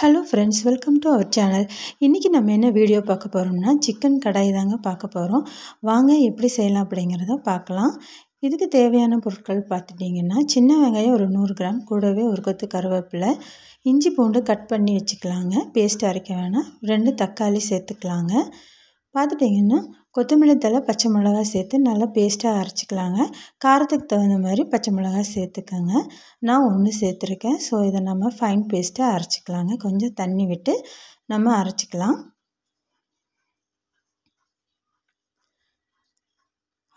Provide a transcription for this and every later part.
hello friends welcome to our channel இன்றைக்கி நம்ம என்ன வீடியோ பார்க்க போகிறோம்னா சிக்கன் கடாய் தாங்க பார்க்க போகிறோம் வாங்க எப்படி செய்யலாம் அப்படிங்கிறத பார்க்கலாம் இதுக்கு தேவையான பொருட்கள் பார்த்துட்டிங்கன்னா சின்ன வெங்காயம் ஒரு நூறு கிராம் கூடவே ஒரு கொத்து கருவேப்பிலை இஞ்சி பூண்டு கட் பண்ணி வச்சுக்கலாங்க பேஸ்ட் அரைக்க வேணாம் ரெண்டு தக்காளி சேர்த்துக்கலாங்க பார்த்துட்டிங்கன்னா கொத்தமல்லி தலை பச்சை மிளகா சேர்த்து நல்லா பேஸ்ட்டாக அரைச்சிக்கலாங்க காரத்துக்கு தகுந்த மாதிரி பச்சை மிளகா சேர்த்துக்கோங்க நான் ஒன்று சேர்த்துருக்கேன் ஸோ இதை நம்ம ஃபைன் பேஸ்ட்டாக அரைச்சிக்கலாங்க கொஞ்சம் தண்ணி விட்டு நம்ம அரைச்சிக்கலாம்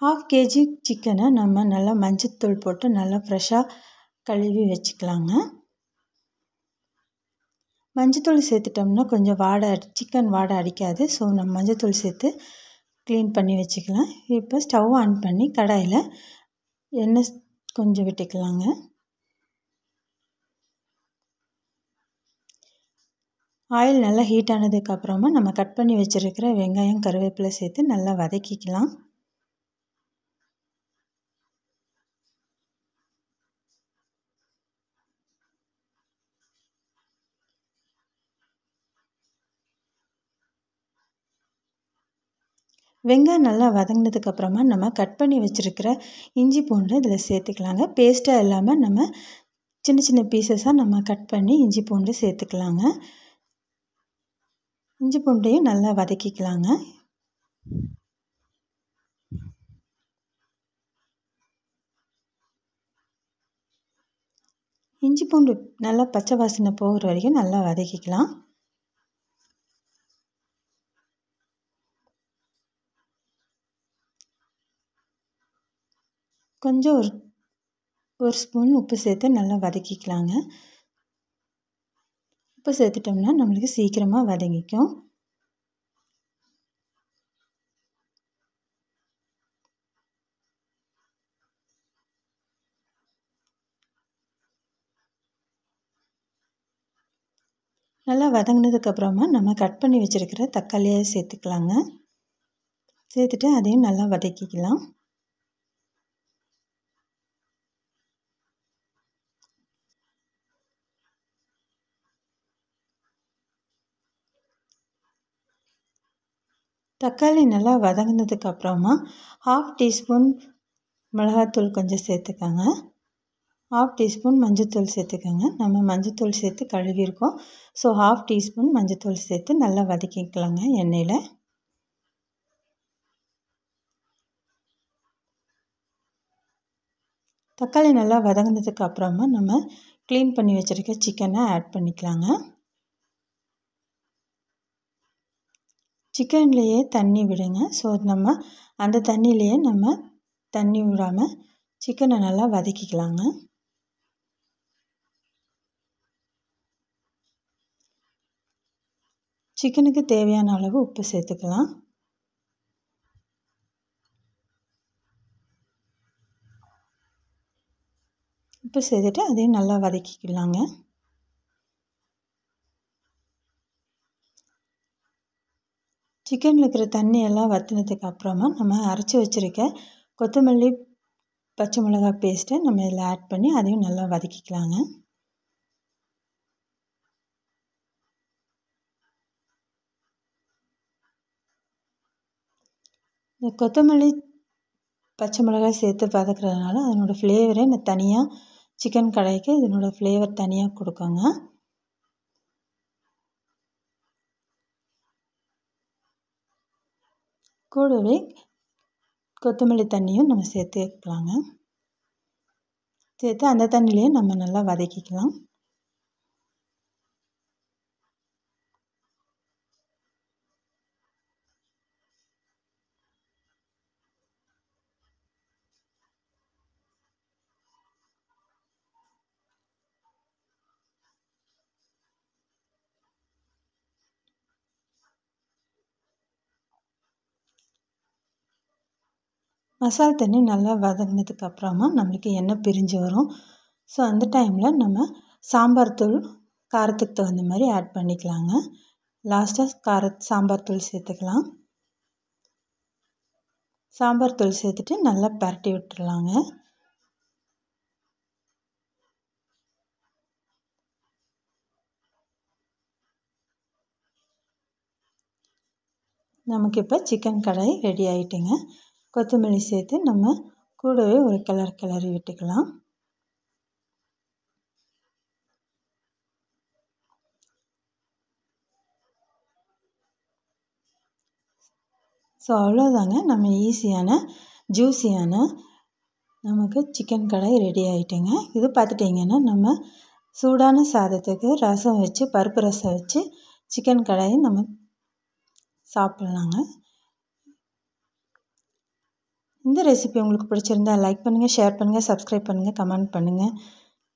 ஹாஃப் கேஜி சிக்கனை நம்ம நல்லா மஞ்சத்தூள் போட்டு நல்லா ஃப்ரெஷ்ஷாக கழுவி வச்சுக்கலாங்க மஞ்சத்தூள் சேர்த்துட்டோம்னா கொஞ்சம் வாடை சிக்கன் வாடை அடிக்காது ஸோ நம்ம மஞ்சத்தூள் சேர்த்து க்ளீன் பண்ணி வச்சுக்கலாம் இப்போ ஸ்டவ் ஆன் பண்ணி கடாயில் எண்ணெய் கொஞ்சம் விட்டுக்கலாங்க ஆயில் நல்லா ஹீட் ஆனதுக்கப்புறமா நம்ம கட் பண்ணி வச்சுருக்கிற வெங்காயம் கருவேப்பிலை சேர்த்து நல்லா வதக்கிக்கலாம் வெங்காயம் நல்லா வதங்கினதுக்கப்புறமா நம்ம கட் பண்ணி வச்சுருக்கிற இஞ்சி பூண்டு இதில் சேர்த்துக்கலாங்க பேஸ்ட்டாக இல்லாமல் நம்ம சின்ன சின்ன பீசஸாக நம்ம கட் பண்ணி இஞ்சி பூண்டு சேர்த்துக்கலாங்க இஞ்சி பூண்டையும் நல்லா வதக்கிக்கலாங்க இஞ்சி பூண்டு நல்லா பச்சை வாசனை போகிற வரைக்கும் நல்லா வதக்கிக்கலாம் கொஞ்சம் ஒரு ஒரு ஸ்பூன் உப்பு சேர்த்து நல்லா வதக்கிக்கலாங்க உப்பு சேர்த்துட்டோம்னா நம்மளுக்கு சீக்கிரமாக வதங்கிக்கும் நல்லா வதங்கினதுக்கப்புறமா நம்ம கட் பண்ணி வச்சுருக்கிற தக்காளியை சேர்த்துக்கலாங்க சேர்த்துட்டு அதையும் நல்லா வதக்கிக்கலாம் தக்காளி நல்லா வதங்கினதுக்கு அப்புறமா ஹாஃப் டீஸ்பூன் மிளகாத்தூள் கொஞ்சம் சேர்த்துக்கோங்க ஹாஃப் டீஸ்பூன் மஞ்சத்தூள் சேர்த்துக்கோங்க நம்ம மஞ்சத்தூள் சேர்த்து கழுவிருக்கோம் ஸோ ஹாஃப் டீஸ்பூன் மஞ்சத்தூள் சேர்த்து நல்லா வதக்கிக்கலாங்க எண்ணெயில் தக்காளி நல்லா வதங்கினதுக்கு அப்புறமா நம்ம க்ளீன் பண்ணி வச்சுருக்க சிக்கனை ஆட் பண்ணிக்கலாங்க சிக்கன்லேயே தண்ணி விடுங்க ஸோ நம்ம அந்த தண்ணியிலையே நம்ம தண்ணி விடாமல் சிக்கனை நல்லா வதக்கிக்கலாங்க சிக்கனுக்கு தேவையான அளவு உப்பு சேர்த்துக்கலாம் உப்பு சேர்த்துட்டு அதையும் நல்லா வதக்கிக்கலாங்க சிக்கனில் இருக்கிற தண்ணியெல்லாம் வத்தினதுக்கு அப்புறமா நம்ம அரைச்சி வச்சுருக்க கொத்தமல்லி பச்சை மிளகா பேஸ்ட்டை நம்ம இதில் ஆட் பண்ணி அதையும் நல்லா வதக்கிக்கலாங்க இந்த கொத்தமல்லி பச்சை மிளகாய் சேர்த்து வதக்கிறதுனால அதனோடய ஃப்ளேவரே நான் தனியாக சிக்கன் கடைக்கு இதனோடய ஃப்ளேவர் தனியாக கொடுக்கோங்க கூடவே கொத்தமல்லி தண்ணியும் நம்ம சேர்த்துக்கலாங்க சேர்த்து அந்த தண்ணியிலையும் நம்ம நல்லா வதக்கிக்கலாம் மசால் தண்ணி நல்லா வதங்கினதுக்கு அப்புறமா நம்மளுக்கு எண்ணெய் பிரிஞ்சு வரும் ஸோ அந்த டைமில் நம்ம சாம்பார் தூள் காரத்துக்கு தகுந்த மாதிரி ஆட் பண்ணிக்கலாங்க லாஸ்ட்டாக கார சாம்பார் தூள் சேர்த்துக்கலாம் சாம்பார் தூள் சேர்த்துட்டு நல்லா பரட்டி விட்டுடலாங்க நமக்கு இப்போ சிக்கன் கடாய் ரெடி ஆகிட்டுங்க கொத்தமல்லி சேர்த்து நம்ம கூடவே ஒரு கிளறு கிளறி விட்டுக்கலாம் ஸோ அவ்வளோதாங்க நம்ம ஈஸியான ஜூஸியான நமக்கு சிக்கன் கடாய் ரெடி ஆகிட்டுங்க இது பார்த்துட்டிங்கன்னா நம்ம சூடான சாதத்துக்கு ரசம் வச்சு பருப்பு ரசம் வச்சு சிக்கன் கடாயை நம்ம சாப்பிட்லாங்க இந்த ரெசிபி உங்களுக்கு பிடிச்சிருந்தால் லைக் பண்ணுங்கள் ஷேர் பண்ணுங்கள் சப்ஸ்கிரைப் பண்ணுங்கள் கமெண்ட் பண்ணுங்கள்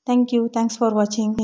தேங்க்யூ தேங்க்ஸ் ஃபார் வாட்சிங்